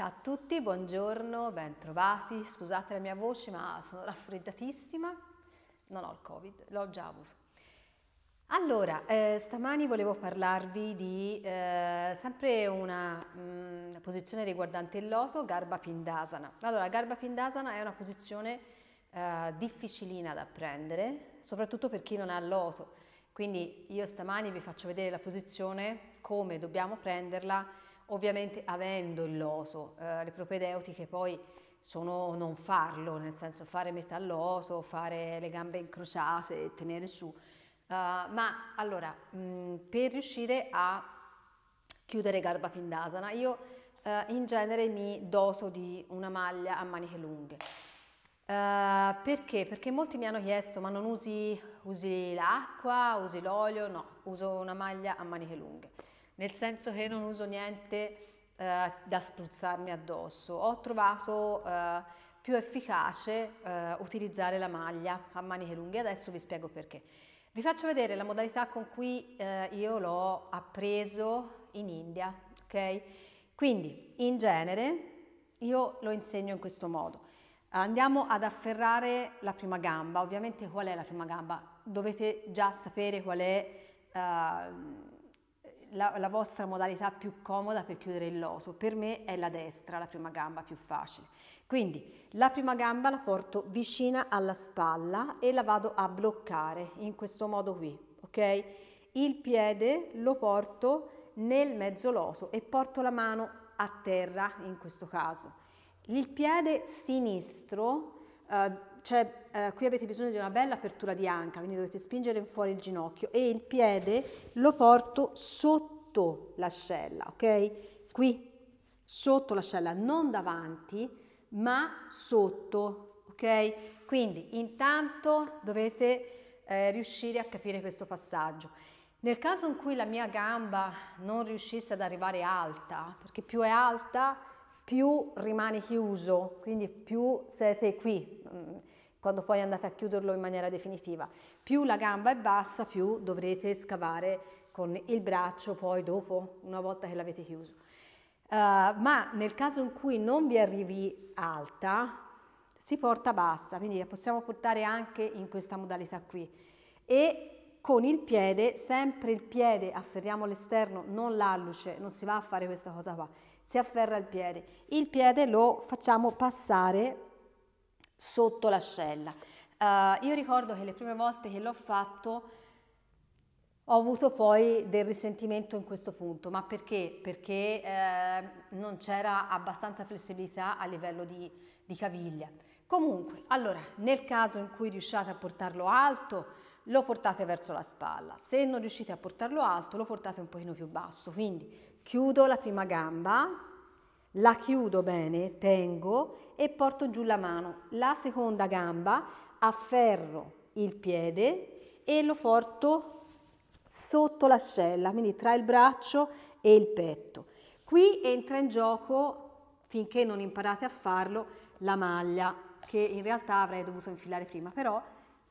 Ciao a tutti, buongiorno, bentrovati. Scusate la mia voce, ma sono raffreddatissima. Non ho il Covid, l'ho già avuto. Allora, eh, stamani volevo parlarvi di eh, sempre una mh, mm, posizione riguardante il loto, Garba Pindasana. Allora, Garba Pindasana è una posizione eh, difficilina da prendere, soprattutto per chi non ha loto. Quindi io stamani vi faccio vedere la posizione, come dobbiamo prenderla ovviamente avendo il loto, eh, le propedeutiche poi sono non farlo, nel senso fare metà loto, fare le gambe incrociate, tenere su. Uh, ma allora, mh, mm, per riuscire a chiudere Garba Pindasana, io uh, in genere mi doto di una maglia a maniche lunghe. Uh, perché? Perché molti mi hanno chiesto, ma non usi, usi l'acqua, usi l'olio? No, uso una maglia a maniche lunghe nel senso che non uso niente eh, da spruzzarmi addosso. Ho trovato eh, più efficace eh, utilizzare la maglia a maniche lunghe, adesso vi spiego perché. Vi faccio vedere la modalità con cui eh, io l'ho appreso in India, ok? Quindi in genere io lo insegno in questo modo. Andiamo ad afferrare la prima gamba, ovviamente qual è la prima gamba? Dovete già sapere qual è uh, la, la, vostra modalità più comoda per chiudere il loto, per me è la destra, la prima gamba più facile. Quindi la prima gamba la porto vicina alla spalla e la vado a bloccare in questo modo qui, ok? Il piede lo porto nel mezzo loto e porto la mano a terra in questo caso. Il piede sinistro Ehm, cioè, eh, qui avete bisogno di una bella apertura di anca, quindi dovete spingere fuori il ginocchio e il piede lo porto sotto l'ascella, ok? Qui, sotto l'ascella, non davanti, ma sotto, ok? Quindi intanto dovete eh, riuscire a capire questo passaggio. Nel caso in cui la mia gamba non riuscisse ad arrivare alta, perché più è alta più rimane chiuso, quindi più siete qui, mm, quando poi andate a chiuderlo in maniera definitiva. Più la gamba è bassa, più dovrete scavare con il braccio poi dopo, una volta che l'avete chiuso. Uh, ma nel caso in cui non vi arrivi alta, si porta bassa, quindi la possiamo portare anche in questa modalità qui. E con il piede, sempre il piede afferriamo l'esterno, non l'alluce, non si va a fare questa cosa qua, si afferra il piede. Il piede lo facciamo passare sotto l'ascella. Uh, io ricordo che le prime volte che l'ho fatto ho avuto poi del risentimento in questo punto, ma perché? Perché eh, non c'era abbastanza flessibilità a livello di, di caviglia. Comunque, allora, nel caso in cui riusciate a portarlo alto, lo portate verso la spalla. Se non riuscite a portarlo alto, lo portate un pochino più basso. Quindi chiudo la prima gamba, la chiudo bene, tengo e porto giù la mano. La seconda gamba afferro il piede e lo porto sotto l'ascella, quindi tra il braccio e il petto. Qui entra in gioco, finché non imparate a farlo, la maglia che in realtà avrei dovuto infilare prima, però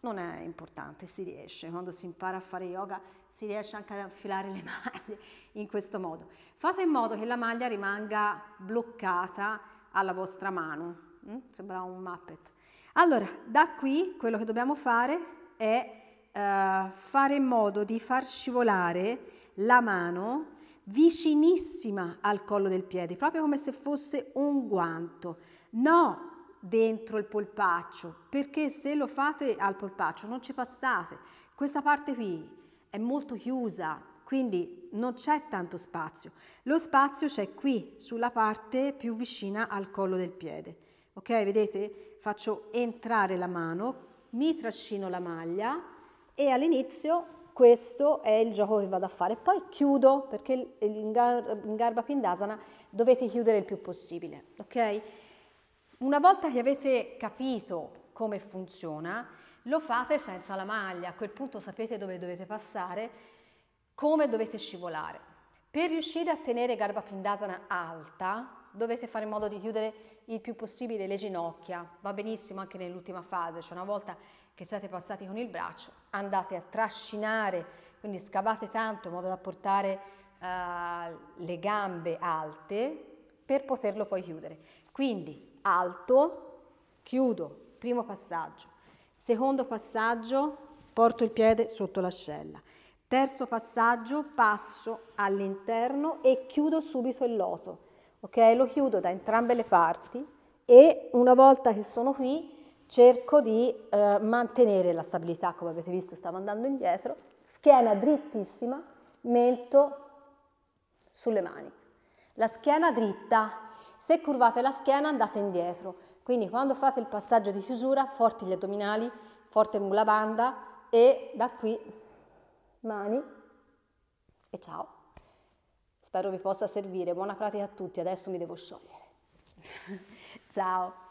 non è importante, si riesce, quando si impara a fare yoga si riesce anche ad affilare le maglie in questo modo. Fate in modo che la maglia rimanga bloccata alla vostra mano, mm? sembra un muppet. Allora, da qui quello che dobbiamo fare è eh, fare in modo di far scivolare la mano vicinissima al collo del piede, proprio come se fosse un guanto. No, dentro il polpaccio, perché se lo fate al polpaccio non ci passate. Questa parte qui è molto chiusa, quindi non c'è tanto spazio. Lo spazio c'è qui, sulla parte più vicina al collo del piede. Ok, vedete? Faccio entrare la mano, mi trascino la maglia e all'inizio questo è il gioco che vado a fare. Poi chiudo, perché in, garba pindasana dovete chiudere il più possibile, ok? Una volta che avete capito come funziona, lo fate senza la maglia, a quel punto sapete dove dovete passare, come dovete scivolare. Per riuscire a tenere Garba Pindasana alta, dovete fare in modo di chiudere il più possibile le ginocchia, va benissimo anche nell'ultima fase, cioè una volta che siete passati con il braccio, andate a trascinare, quindi scavate tanto in modo da portare uh, le gambe alte per poterlo poi chiudere. Quindi alto, chiudo, primo passaggio, secondo passaggio porto il piede sotto l'ascella, terzo passaggio passo all'interno e chiudo subito il loto, ok? Lo chiudo da entrambe le parti e una volta che sono qui cerco di eh, mantenere la stabilità, come avete visto stavo andando indietro, schiena drittissima, mento sulle mani. La schiena dritta, se curvate la schiena andate indietro, quindi quando fate il passaggio di chiusura forti gli addominali, forte mula banda e da qui mani e ciao. Spero vi possa servire, buona pratica a tutti, adesso mi devo sciogliere. ciao!